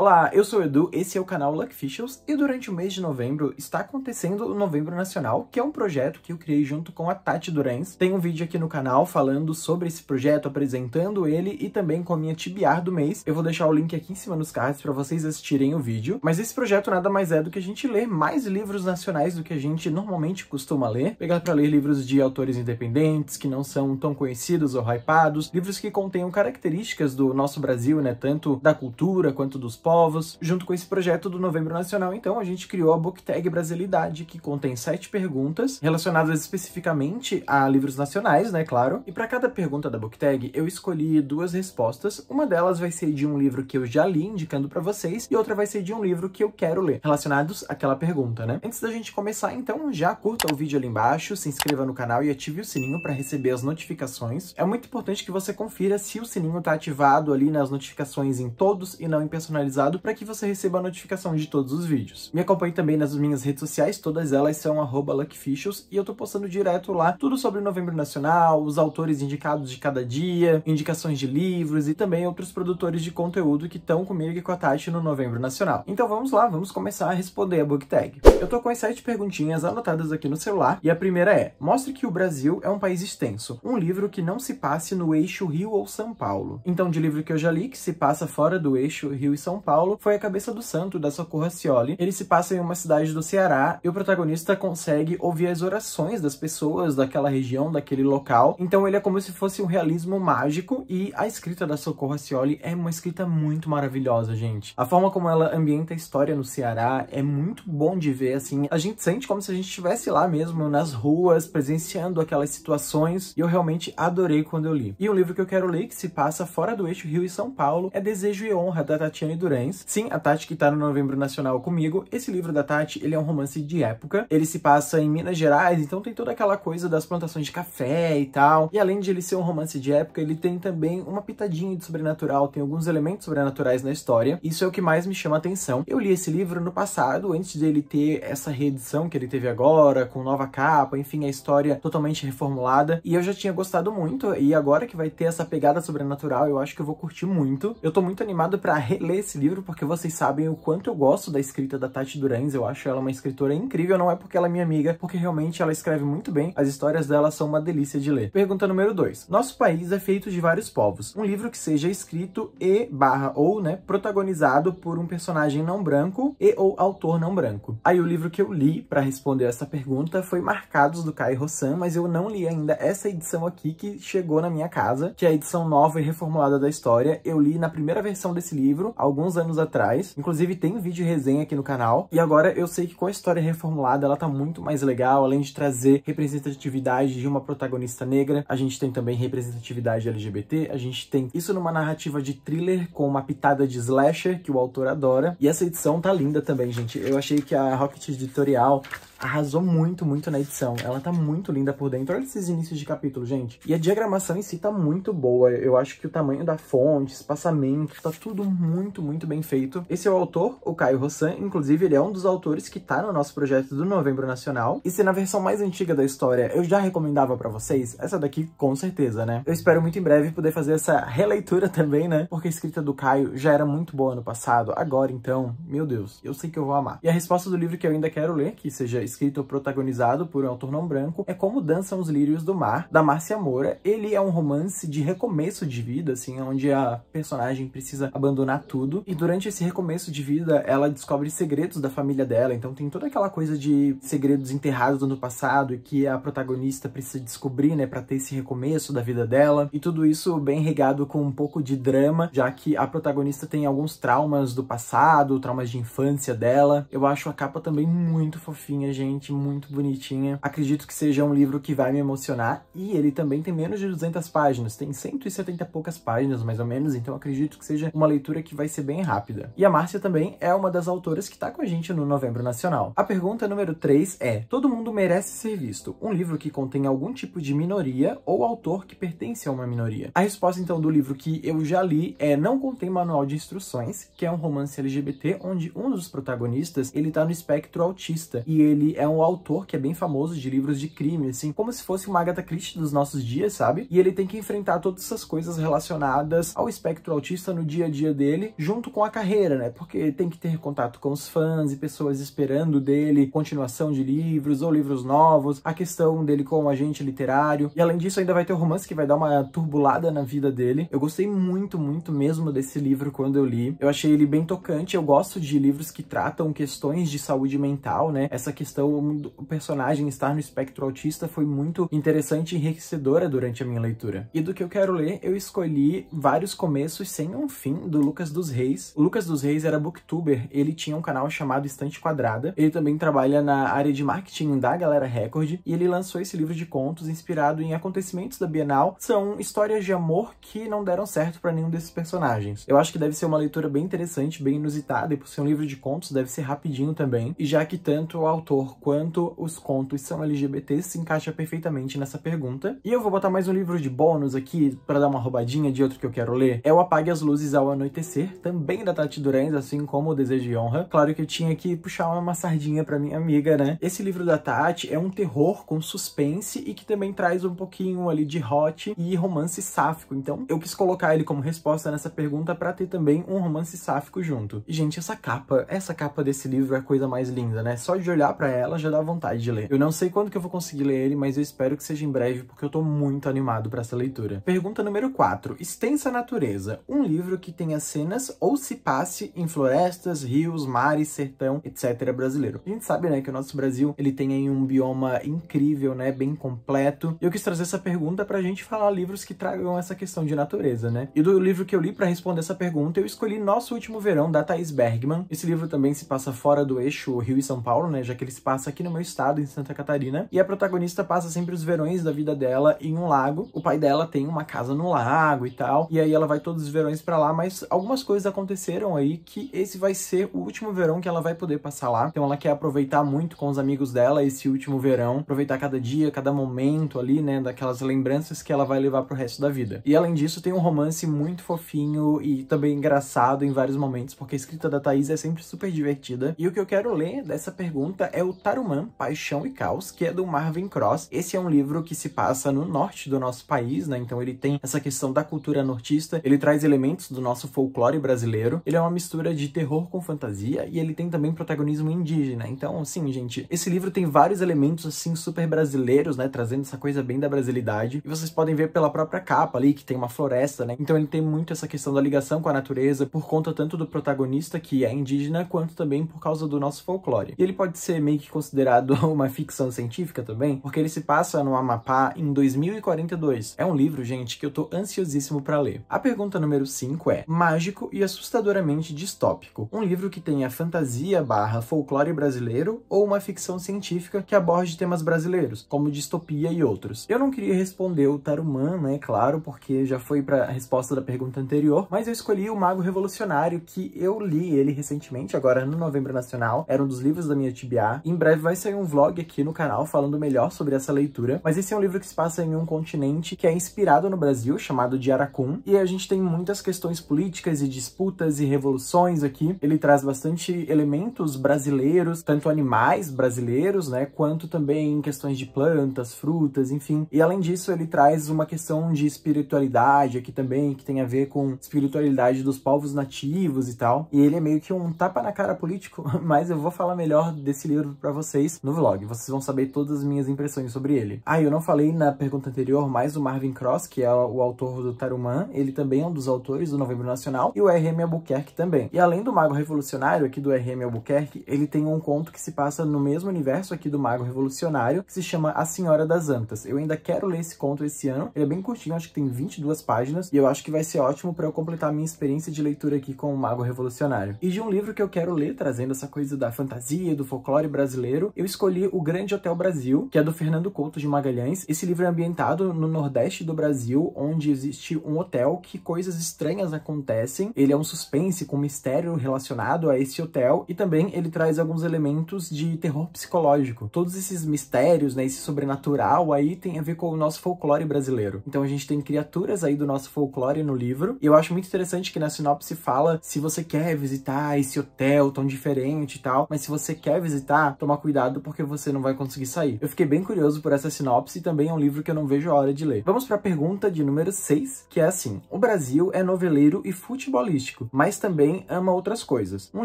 Olá, eu sou o Edu, esse é o canal Fishels, e durante o mês de novembro está acontecendo o Novembro Nacional, que é um projeto que eu criei junto com a Tati Durans. Tem um vídeo aqui no canal falando sobre esse projeto, apresentando ele e também com a minha tibiar do mês. Eu vou deixar o link aqui em cima nos cards para vocês assistirem o vídeo. Mas esse projeto nada mais é do que a gente ler mais livros nacionais do que a gente normalmente costuma ler. Pegar para ler livros de autores independentes, que não são tão conhecidos ou hypados, livros que contenham características do nosso Brasil, né, tanto da cultura quanto dos povos, povos. Junto com esse projeto do Novembro Nacional, então, a gente criou a Book Tag Brasilidade, que contém sete perguntas relacionadas especificamente a livros nacionais, né, claro. E para cada pergunta da Book Tag, eu escolhi duas respostas. Uma delas vai ser de um livro que eu já li, indicando para vocês, e outra vai ser de um livro que eu quero ler, relacionados àquela pergunta, né? Antes da gente começar, então, já curta o vídeo ali embaixo, se inscreva no canal e ative o sininho para receber as notificações. É muito importante que você confira se o sininho tá ativado ali nas notificações em todos e não em personalizados para que você receba a notificação de todos os vídeos. Me acompanhe também nas minhas redes sociais, todas elas são @luckficials e eu tô postando direto lá tudo sobre Novembro Nacional, os autores indicados de cada dia, indicações de livros e também outros produtores de conteúdo que estão comigo e com a Tati no Novembro Nacional. Então vamos lá, vamos começar a responder a book tag. Eu tô com as sete perguntinhas anotadas aqui no celular e a primeira é: mostre que o Brasil é um país extenso, um livro que não se passe no eixo Rio ou São Paulo. Então de livro que eu já li que se passa fora do eixo Rio e São Paulo Paulo foi a cabeça do santo da Socorro Ascioli. Ele se passa em uma cidade do Ceará e o protagonista consegue ouvir as orações das pessoas daquela região, daquele local. Então ele é como se fosse um realismo mágico e a escrita da Socorro Ascioli é uma escrita muito maravilhosa, gente. A forma como ela ambienta a história no Ceará é muito bom de ver, assim. A gente sente como se a gente estivesse lá mesmo, nas ruas, presenciando aquelas situações e eu realmente adorei quando eu li. E o livro que eu quero ler, que se passa fora do eixo Rio e São Paulo, é Desejo e Honra, da Tatiane Duran parabéns. Sim, a Tati que tá no Novembro Nacional comigo. Esse livro da Tati, ele é um romance de época. Ele se passa em Minas Gerais, então tem toda aquela coisa das plantações de café e tal. E além de ele ser um romance de época, ele tem também uma pitadinha de sobrenatural, tem alguns elementos sobrenaturais na história. Isso é o que mais me chama a atenção. Eu li esse livro no passado, antes dele ter essa reedição que ele teve agora, com nova capa, enfim, a história totalmente reformulada. E eu já tinha gostado muito, e agora que vai ter essa pegada sobrenatural, eu acho que eu vou curtir muito. Eu tô muito animado para reler esse livro livro, porque vocês sabem o quanto eu gosto da escrita da Tati Durães, eu acho ela uma escritora incrível, não é porque ela é minha amiga, porque realmente ela escreve muito bem, as histórias dela são uma delícia de ler. Pergunta número 2. Nosso país é feito de vários povos. Um livro que seja escrito e barra ou, né, protagonizado por um personagem não branco e ou autor não branco. Aí o livro que eu li para responder essa pergunta foi Marcados do Kai Rossan, mas eu não li ainda essa edição aqui que chegou na minha casa, que é a edição nova e reformulada da história. Eu li na primeira versão desse livro, alguns anos atrás. Inclusive tem vídeo resenha aqui no canal. E agora eu sei que com a história reformulada ela tá muito mais legal, além de trazer representatividade de uma protagonista negra, a gente tem também representatividade LGBT, a gente tem isso numa narrativa de thriller com uma pitada de slasher que o autor adora. E essa edição tá linda também, gente. Eu achei que a Rocket Editorial arrasou muito, muito na edição. Ela tá muito linda por dentro. Olha esses inícios de capítulo, gente. E a diagramação em si tá muito boa. Eu acho que o tamanho da fonte, espaçamento, tá tudo muito, muito bem feito. Esse é o autor, o Caio Rossan. Inclusive, ele é um dos autores que tá no nosso projeto do Novembro Nacional. E se na versão mais antiga da história eu já recomendava pra vocês, essa daqui com certeza, né? Eu espero muito em breve poder fazer essa releitura também, né? Porque a escrita do Caio já era muito boa ano passado. Agora, então, meu Deus, eu sei que eu vou amar. E a resposta do livro que eu ainda quero ler, que seja escrito ou protagonizado por um autor não branco, é Como Dançam os Lírios do Mar, da Márcia Moura. Ele é um romance de recomeço de vida, assim, onde a personagem precisa abandonar tudo. E durante esse recomeço de vida, ela descobre segredos da família dela. Então tem toda aquela coisa de segredos enterrados no passado e que a protagonista precisa descobrir, né, pra ter esse recomeço da vida dela. E tudo isso bem regado com um pouco de drama, já que a protagonista tem alguns traumas do passado, traumas de infância dela. Eu acho a capa também muito fofinha, gente gente, muito bonitinha. Acredito que seja um livro que vai me emocionar e ele também tem menos de 200 páginas, tem 170 e poucas páginas mais ou menos, então acredito que seja uma leitura que vai ser bem rápida. E a Márcia também é uma das autoras que tá com a gente no Novembro Nacional. A pergunta número 3 é: Todo mundo merece ser visto? Um livro que contém algum tipo de minoria ou autor que pertence a uma minoria? A resposta então do livro que eu já li é Não Contém Manual de Instruções, que é um romance LGBT onde um dos protagonistas, ele tá no espectro autista e ele ele é um autor que é bem famoso de livros de crime, assim, como se fosse uma Agatha Christie dos nossos dias, sabe? E ele tem que enfrentar todas essas coisas relacionadas ao espectro autista no dia a dia dele, junto com a carreira, né? Porque tem que ter contato com os fãs e pessoas esperando dele continuação de livros ou livros novos, a questão dele como agente literário. E além disso, ainda vai ter o romance que vai dar uma turbulada na vida dele. Eu gostei muito, muito mesmo desse livro quando eu li. Eu achei ele bem tocante. Eu gosto de livros que tratam questões de saúde mental, né? Essa questão questão do personagem estar no espectro autista foi muito interessante e enriquecedora durante a minha leitura. E do que eu quero ler, eu escolhi vários começos sem um fim do Lucas dos Reis. O Lucas dos Reis era booktuber, ele tinha um canal chamado Estante Quadrada, ele também trabalha na área de marketing da Galera Record, e ele lançou esse livro de contos inspirado em acontecimentos da Bienal. São histórias de amor que não deram certo para nenhum desses personagens. Eu acho que deve ser uma leitura bem interessante, bem inusitada, e por ser um livro de contos, deve ser rapidinho também. E já que tanto o autor quanto os contos são LGBT se encaixa perfeitamente nessa pergunta. E eu vou botar mais um livro de bônus aqui para dar uma roubadinha de outro que eu quero ler. É o Apague as Luzes ao Anoitecer, também da Tati Durães, assim como o Desejo de Honra. Claro que eu tinha que puxar uma sardinha para minha amiga, né? Esse livro da Tati é um terror com suspense e que também traz um pouquinho ali de hot e romance sáfico. Então, eu quis colocar ele como resposta nessa pergunta para ter também um romance sáfico junto. E gente, essa capa, essa capa desse livro é a coisa mais linda, né? Só de olhar para ela, já dá vontade de ler. Eu não sei quando que eu vou conseguir ler ele, mas eu espero que seja em breve, porque eu tô muito animado para essa leitura. Pergunta número 4. Extensa Natureza. Um livro que tenha cenas ou se passe em florestas, rios, mares, sertão, etc. brasileiro. A gente sabe, né, que o nosso Brasil, ele tem aí um bioma incrível, né, bem completo. E eu quis trazer essa pergunta pra gente falar livros que tragam essa questão de natureza, né? E do livro que eu li para responder essa pergunta, eu escolhi Nosso Último Verão, da Thais Bergman. Esse livro também se passa fora do eixo Rio e São Paulo, né, já que eles se passa aqui no meu estado, em Santa Catarina, e a protagonista passa sempre os verões da vida dela em um lago. O pai dela tem uma casa no lago e tal, e aí ela vai todos os verões para lá, mas algumas coisas aconteceram aí que esse vai ser o último verão que ela vai poder passar lá. Então ela quer aproveitar muito com os amigos dela esse último verão, aproveitar cada dia, cada momento ali, né, daquelas lembranças que ela vai levar pro resto da vida. E além disso, tem um romance muito fofinho e também engraçado em vários momentos, porque a escrita da Thaís é sempre super divertida. E o que eu quero ler dessa pergunta é o o Tarumã, Paixão e Caos, que é do Marvin Cross. Esse é um livro que se passa no norte do nosso país, né? Então ele tem essa questão da cultura nortista, ele traz elementos do nosso folclore brasileiro, ele é uma mistura de terror com fantasia e ele tem também protagonismo indígena. Então, assim, gente, esse livro tem vários elementos, assim, super brasileiros, né? Trazendo essa coisa bem da brasilidade. E vocês podem ver pela própria capa ali, que tem uma floresta, né? Então ele tem muito essa questão da ligação com a natureza, por conta tanto do protagonista, que é indígena, quanto também por causa do nosso folclore. E ele pode ser meio meio que considerado uma ficção científica também, porque ele se passa no Amapá em 2042. É um livro, gente, que eu tô ansiosíssimo para ler. A pergunta número 5 é: Mágico e assustadoramente distópico. Um livro que tenha fantasia barra folclore brasileiro ou uma ficção científica que aborde temas brasileiros, como distopia e outros. Eu não queria responder o Tarumã, né, claro, porque já foi para a resposta da pergunta anterior, mas eu escolhi o Mago Revolucionário que eu li ele recentemente, agora no Novembro Nacional, era um dos livros da minha TBA em breve vai sair um vlog aqui no canal falando melhor sobre essa leitura, mas esse é um livro que se passa em um continente que é inspirado no Brasil, chamado de Aracum, e a gente tem muitas questões políticas e disputas e revoluções aqui. Ele traz bastante elementos brasileiros, tanto animais brasileiros, né, quanto também questões de plantas, frutas, enfim. E além disso, ele traz uma questão de espiritualidade aqui também, que tem a ver com espiritualidade dos povos nativos e tal. E ele é meio que um tapa na cara político, mas eu vou falar melhor desse livro para vocês no vlog. Vocês vão saber todas as minhas impressões sobre ele. Ah, eu não falei na pergunta anterior, mas o Marvin Cross, que é o autor do Tarumã, ele também é um dos autores do Novembro Nacional, e o R.M. Albuquerque também. E além do Mago Revolucionário aqui do R.M. Albuquerque, ele tem um conto que se passa no mesmo universo aqui do Mago Revolucionário, que se chama A Senhora das Antas. Eu ainda quero ler esse conto esse ano, ele é bem curtinho, acho que tem 22 páginas, e eu acho que vai ser ótimo para eu completar a minha experiência de leitura aqui com o Mago Revolucionário. E de um livro que eu quero ler, trazendo essa coisa da fantasia, do folclore brasileiro, brasileiro, eu escolhi O Grande Hotel Brasil, que é do Fernando Couto de Magalhães. Esse livro é ambientado no Nordeste do Brasil, onde existe um hotel que coisas estranhas acontecem. Ele é um suspense com mistério relacionado a esse hotel e também ele traz alguns elementos de terror psicológico. Todos esses mistérios, né, esse sobrenatural aí tem a ver com o nosso folclore brasileiro. Então a gente tem criaturas aí do nosso folclore no livro. E eu acho muito interessante que na sinopse fala se você quer visitar esse hotel tão diferente e tal, mas se você quer visitar, tomar cuidado porque você não vai conseguir sair. Eu fiquei bem curioso por essa sinopse e também é um livro que eu não vejo a hora de ler. Vamos para a pergunta de número 6, que é assim: O Brasil é noveleiro e futebolístico, mas também ama outras coisas. Um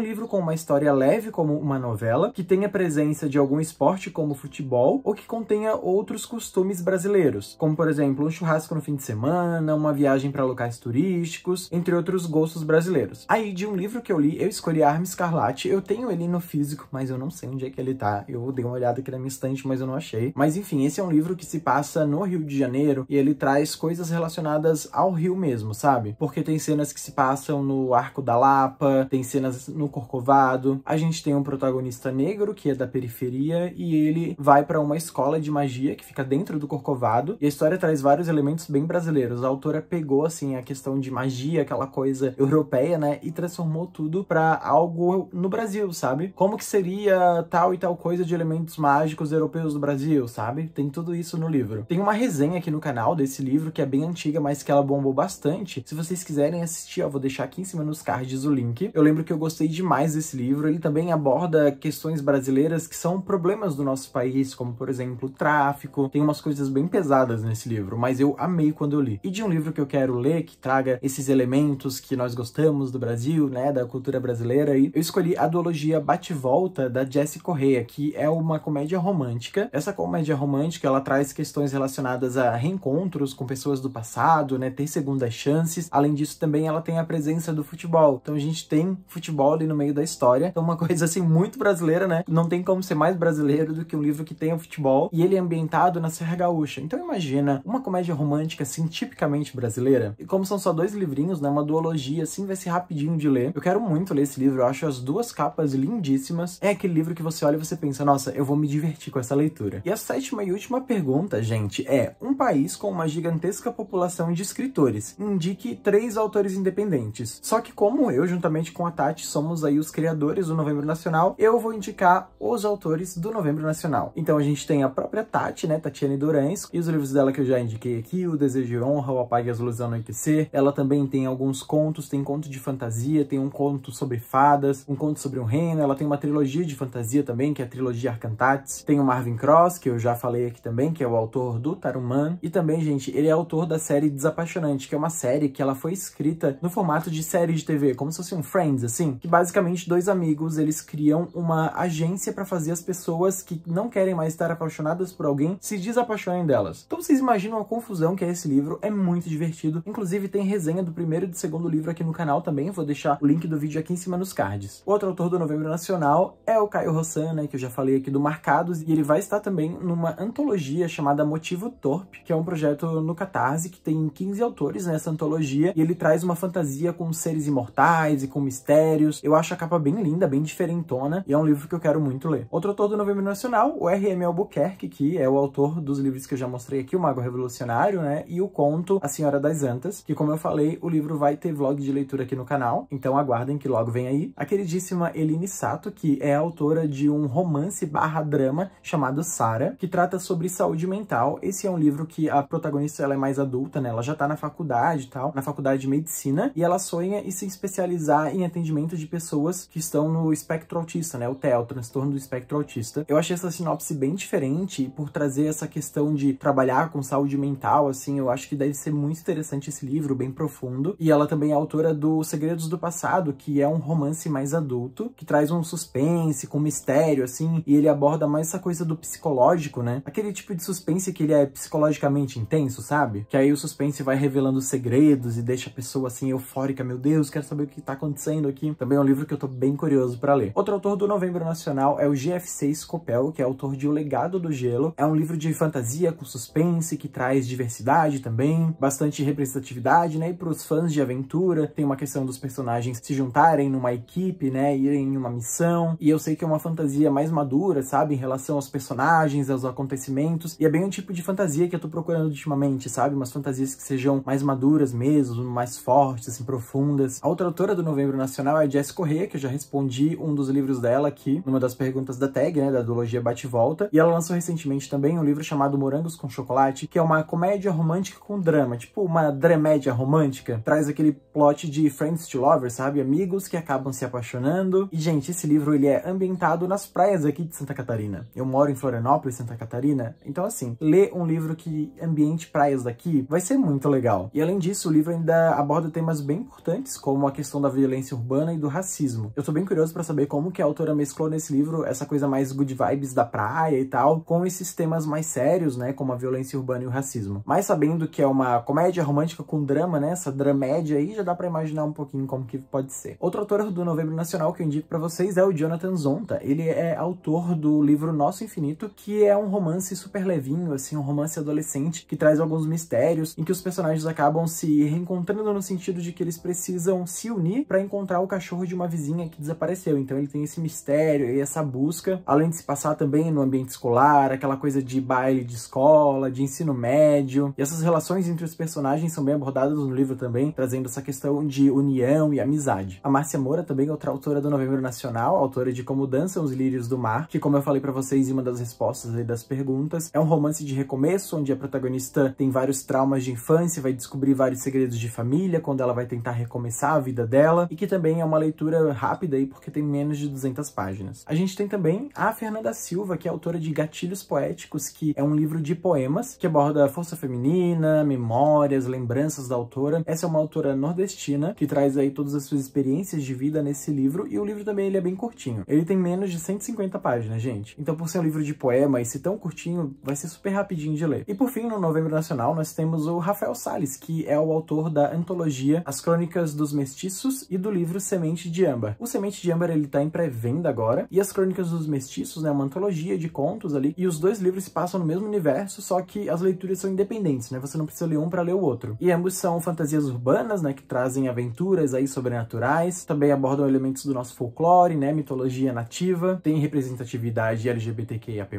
livro com uma história leve como uma novela, que tenha presença de algum esporte como futebol ou que contenha outros costumes brasileiros, como por exemplo, um churrasco no fim de semana, uma viagem para locais turísticos, entre outros gostos brasileiros. Aí, de um livro que eu li, eu escolhi Arma Escarlate. Eu tenho ele no físico, mas eu não sei onde é que que ele tá. Eu dei uma olhada aqui na minha estante, mas eu não achei. Mas enfim, esse é um livro que se passa no Rio de Janeiro e ele traz coisas relacionadas ao Rio mesmo, sabe? Porque tem cenas que se passam no Arco da Lapa, tem cenas no Corcovado. A gente tem um protagonista negro que é da periferia e ele vai para uma escola de magia que fica dentro do Corcovado. E a história traz vários elementos bem brasileiros. A autora pegou assim a questão de magia, aquela coisa europeia, né, e transformou tudo para algo no Brasil, sabe? Como que seria tal tal e tal coisa de elementos mágicos europeus do Brasil, sabe? Tem tudo isso no livro. Tem uma resenha aqui no canal desse livro que é bem antiga, mas que ela bombou bastante. Se vocês quiserem assistir, eu vou deixar aqui em cima nos cards o link. Eu lembro que eu gostei demais desse livro. Ele também aborda questões brasileiras que são problemas do nosso país, como por exemplo, tráfico. Tem umas coisas bem pesadas nesse livro, mas eu amei quando eu li. E de um livro que eu quero ler que traga esses elementos que nós gostamos do Brasil, né, da cultura brasileira aí, eu escolhi a duologia Bate-Volta da Jessica Correia, que é uma comédia romântica. Essa comédia romântica, ela traz questões relacionadas a reencontros com pessoas do passado, né, ter segundas chances. Além disso, também ela tem a presença do futebol. Então a gente tem futebol ali no meio da história. Então uma coisa assim muito brasileira, né? Não tem como ser mais brasileiro do que um livro que tenha futebol e ele é ambientado na Serra Gaúcha. Então imagina uma comédia romântica assim tipicamente brasileira. E como são só dois livrinhos, né, uma duologia assim vai ser rapidinho de ler. Eu quero muito ler esse livro, eu acho as duas capas lindíssimas. É aquele livro que você olha e você pensa, nossa, eu vou me divertir com essa leitura. E a sétima e última pergunta, gente, é: um país com uma gigantesca população de escritores, indique três autores independentes. Só que como eu, juntamente com a Tati, somos aí os criadores do Novembro Nacional, eu vou indicar os autores do Novembro Nacional. Então a gente tem a própria Tati, né, Tatiane Doransk, e os livros dela que eu já indiquei aqui, O Desejo de Honra, O Apague as Luzes ao Anoitecer. Ela também tem alguns contos, tem conto de fantasia, tem um conto sobre fadas, um conto sobre um reino, ela tem uma trilogia de fantasia também, também, que é a trilogia Arcantates. Tem o Marvin Cross, que eu já falei aqui também, que é o autor do Taruman. E também, gente, ele é autor da série Desapaixonante, que é uma série que ela foi escrita no formato de série de TV, como se fosse um Friends, assim. Que basicamente dois amigos, eles criam uma agência para fazer as pessoas que não querem mais estar apaixonadas por alguém se desapaixonem delas. Então vocês imaginam a confusão que é esse livro, é muito divertido. Inclusive tem resenha do primeiro e do segundo livro aqui no canal também, vou deixar o link do vídeo aqui em cima nos cards. Outro autor do Novembro Nacional é o Caio Rossan, Lacan, né, que eu já falei aqui do Marcados, e ele vai estar também numa antologia chamada Motivo Torpe, que é um projeto no Catarse que tem 15 autores nessa antologia, e ele traz uma fantasia com seres imortais e com mistérios. Eu acho a capa bem linda, bem diferentona, e é um livro que eu quero muito ler. Outro autor do Novembro Nacional, o R.M. Albuquerque, que é o autor dos livros que eu já mostrei aqui, O Mago Revolucionário, né, e o conto A Senhora das Antas, que como eu falei, o livro vai ter vlog de leitura aqui no canal, então aguardem que logo vem aí. A queridíssima Eline Sato, que é autora de um um romance barra drama chamado Sara, que trata sobre saúde mental. Esse é um livro que a protagonista ela é mais adulta, né? Ela já tá na faculdade e tal, na faculdade de medicina, e ela sonha em se especializar em atendimento de pessoas que estão no espectro autista, né? O tel o transtorno do espectro autista. Eu achei essa sinopse bem diferente por trazer essa questão de trabalhar com saúde mental, assim, eu acho que deve ser muito interessante esse livro, bem profundo. E ela também é autora do Segredos do Passado, que é um romance mais adulto, que traz um suspense com mistério sério, assim, e ele aborda mais essa coisa do psicológico, né? Aquele tipo de suspense que ele é psicologicamente intenso, sabe? Que aí o suspense vai revelando segredos e deixa a pessoa, assim, eufórica, meu Deus, quero saber o que tá acontecendo aqui. Também é um livro que eu tô bem curioso para ler. Outro autor do Novembro Nacional é o GFC Scopel, que é autor de O Legado do Gelo. É um livro de fantasia com suspense, que traz diversidade também, bastante representatividade, né? E pros fãs de aventura, tem uma questão dos personagens se juntarem numa equipe, né? Irem em uma missão. E eu sei que é uma fantasia fantasia mais madura, sabe? Em relação aos personagens, aos acontecimentos. E é bem o tipo de fantasia que eu tô procurando ultimamente, sabe? Umas fantasias que sejam mais maduras mesmo, mais fortes, assim, profundas. A outra autora do Novembro Nacional é Jess Corrêa, que eu já respondi um dos livros dela aqui, numa das perguntas da tag, né? Da duologia Bate-Volta. E ela lançou recentemente também um livro chamado Morangos com Chocolate, que é uma comédia romântica com drama, tipo uma dramédia romântica. Traz aquele plot de Friends to Lovers, sabe? Amigos que acabam se apaixonando. E, gente, esse livro ele é ambientado na nas praias aqui de Santa Catarina. Eu moro em Florianópolis, Santa Catarina, então assim, ler um livro que ambiente praias daqui vai ser muito legal. E além disso, o livro ainda aborda temas bem importantes, como a questão da violência urbana e do racismo. Eu tô bem curioso para saber como que a autora mesclou nesse livro essa coisa mais good vibes da praia e tal, com esses temas mais sérios, né, como a violência urbana e o racismo. Mas sabendo que é uma comédia romântica com drama, né, essa dramédia aí, já dá para imaginar um pouquinho como que pode ser. Outro autor do Novembro Nacional que eu indico para vocês é o Jonathan Zonta. Ele ele é autor do livro Nosso Infinito, que é um romance super levinho, assim, um romance adolescente que traz alguns mistérios em que os personagens acabam se reencontrando no sentido de que eles precisam se unir para encontrar o cachorro de uma vizinha que desapareceu. Então ele tem esse mistério e essa busca, além de se passar também no ambiente escolar, aquela coisa de baile de escola, de ensino médio. E essas relações entre os personagens são bem abordadas no livro também, trazendo essa questão de união e amizade. A Márcia Moura também é outra autora do Novembro Nacional, autora de Como Dançam os Lírios do Mar, que como eu falei para vocês em uma das respostas das perguntas, é um romance de recomeço, onde a protagonista tem vários traumas de infância, vai descobrir vários segredos de família, quando ela vai tentar recomeçar a vida dela, e que também é uma leitura rápida aí, porque tem menos de 200 páginas. A gente tem também a Fernanda Silva, que é autora de Gatilhos Poéticos, que é um livro de poemas, que aborda força feminina, memórias, lembranças da autora. Essa é uma autora nordestina, que traz aí todas as suas experiências de vida nesse livro, e o livro também ele é bem curtinho. Ele tem menos de 150 páginas, gente. Então, por ser um livro de poema e ser tão curtinho, vai ser super rapidinho de ler. E por fim, no Novembro Nacional, nós temos o Rafael Salles, que é o autor da antologia As Crônicas dos Mestiços e do livro Semente de Âmbar. O Semente de Âmbar, ele tá em pré-venda agora, e As Crônicas dos Mestiços, né, é uma antologia de contos ali, e os dois livros se passam no mesmo universo, só que as leituras são independentes, né, você não precisa ler um para ler o outro. E ambos são fantasias urbanas, né, que trazem aventuras aí sobrenaturais, também abordam elementos do nosso folclore, né, mitologia nativa, tem representatividade LGBTQIAP+,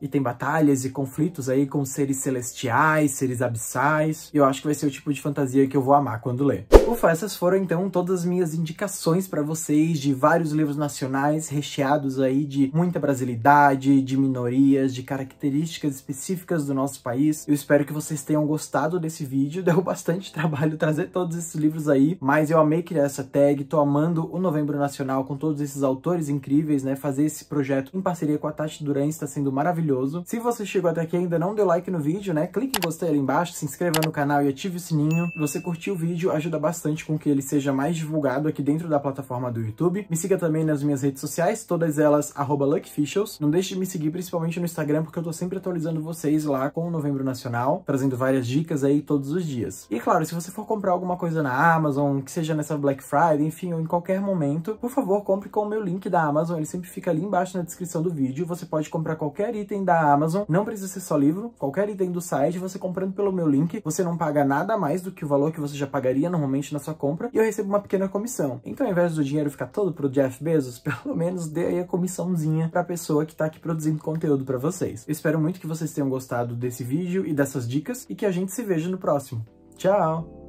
e tem batalhas e conflitos aí com seres celestiais, seres abissais, eu acho que vai ser o tipo de fantasia que eu vou amar quando ler. Ufa, essas foram então todas as minhas indicações para vocês de vários livros nacionais recheados aí de muita brasilidade, de minorias, de características específicas do nosso país. Eu espero que vocês tenham gostado desse vídeo, deu bastante trabalho trazer todos esses livros aí, mas eu amei criar essa tag, tô amando o Novembro Nacional com todos esses autores incríveis, né, fazendo fazer esse projeto em parceria com a Tati Duran está sendo maravilhoso. Se você chegou até aqui e ainda não deu like no vídeo, né, clique em gostei ali embaixo, se inscreva no canal e ative o sininho. Se você curtiu o vídeo, ajuda bastante com que ele seja mais divulgado aqui dentro da plataforma do YouTube. Me siga também nas minhas redes sociais, todas elas @luckficials. Não deixe de me seguir principalmente no Instagram, porque eu tô sempre atualizando vocês lá com o Novembro Nacional, trazendo várias dicas aí todos os dias. E claro, se você for comprar alguma coisa na Amazon, que seja nessa Black Friday, enfim, ou em qualquer momento, por favor, compre com o meu link da Amazon, ele sempre fica fica ali embaixo na descrição do vídeo. Você pode comprar qualquer item da Amazon, não precisa ser só livro, qualquer item do site, você comprando pelo meu link, você não paga nada mais do que o valor que você já pagaria normalmente na sua compra, e eu recebo uma pequena comissão. Então, ao invés do dinheiro ficar todo pro Jeff Bezos, pelo menos dê aí a comissãozinha pra pessoa que tá aqui produzindo conteúdo para vocês. Eu espero muito que vocês tenham gostado desse vídeo e dessas dicas, e que a gente se veja no próximo. Tchau!